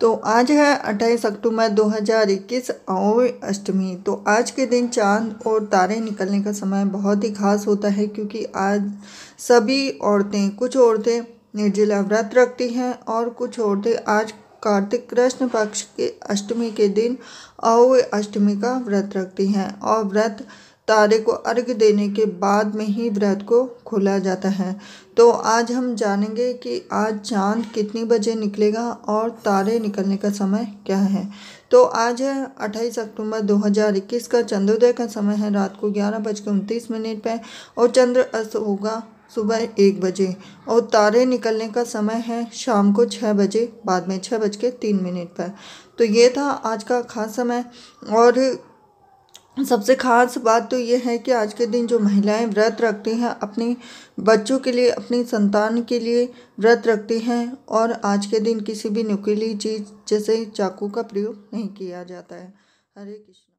तो आज है 28 अक्टूबर 2021 और अष्टमी तो आज के दिन चांद और तारे निकलने का समय बहुत ही खास होता है क्योंकि आज सभी औरतें कुछ औरतें निर्जला व्रत रखती हैं और कुछ औरतें आज कार्तिक कृष्ण पक्ष के अष्टमी के दिन अव अष्टमी का व्रत रखती हैं और व्रत तारे को अर्घ देने के बाद में ही व्रत को खोला जाता है तो आज हम जानेंगे कि आज चांद कितनी बजे निकलेगा और तारे निकलने का समय क्या है तो आज है अट्ठाईस अक्टूबर 2021 का चंद्रोदय का समय है रात को ग्यारह बज के उनतीस मिनट पर और चंद्र अस्त होगा सुबह एक बजे और तारे निकलने का समय है शाम को छः बजे बाद में छः बज के तीन मिनट पर तो ये था आज का खास समय और सबसे ख़ास बात तो ये है कि आज के दिन जो महिलाएं व्रत रखती हैं अपने बच्चों के लिए अपनी संतान के लिए व्रत रखती हैं और आज के दिन किसी भी नुकीली चीज़ जैसे चाकू का प्रयोग नहीं किया जाता है हरे कृष्ण